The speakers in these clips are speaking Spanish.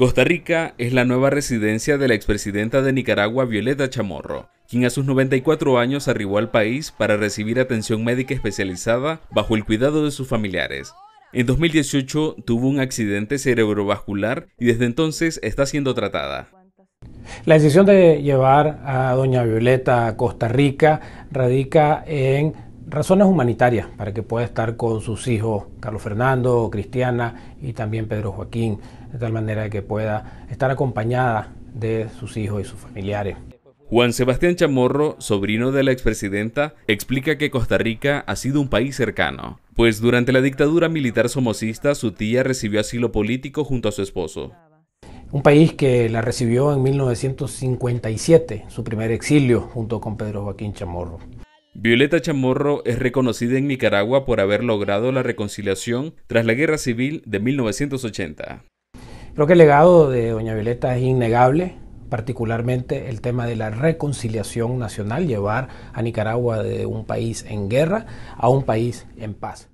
Costa Rica es la nueva residencia de la expresidenta de Nicaragua Violeta Chamorro, quien a sus 94 años arribó al país para recibir atención médica especializada bajo el cuidado de sus familiares. En 2018 tuvo un accidente cerebrovascular y desde entonces está siendo tratada. La decisión de llevar a doña Violeta a Costa Rica radica en razones humanitarias para que pueda estar con sus hijos, Carlos Fernando, Cristiana y también Pedro Joaquín, de tal manera que pueda estar acompañada de sus hijos y sus familiares. Juan Sebastián Chamorro, sobrino de la expresidenta, explica que Costa Rica ha sido un país cercano, pues durante la dictadura militar somocista su tía recibió asilo político junto a su esposo. Un país que la recibió en 1957, su primer exilio, junto con Pedro Joaquín Chamorro. Violeta Chamorro es reconocida en Nicaragua por haber logrado la reconciliación tras la Guerra Civil de 1980. Creo que el legado de doña Violeta es innegable, particularmente el tema de la reconciliación nacional, llevar a Nicaragua de un país en guerra a un país en paz.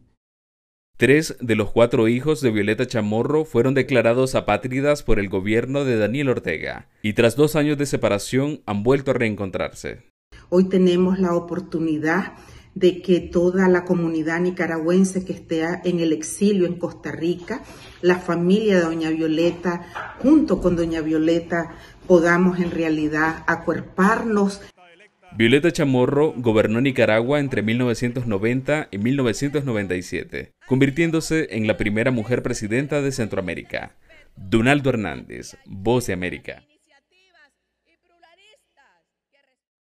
Tres de los cuatro hijos de Violeta Chamorro fueron declarados apátridas por el gobierno de Daniel Ortega y tras dos años de separación han vuelto a reencontrarse. Hoy tenemos la oportunidad de que toda la comunidad nicaragüense que esté en el exilio en Costa Rica, la familia de Doña Violeta, junto con Doña Violeta, podamos en realidad acuerparnos. Violeta Chamorro gobernó Nicaragua entre 1990 y 1997, convirtiéndose en la primera mujer presidenta de Centroamérica. Donaldo Hernández, Voz de América.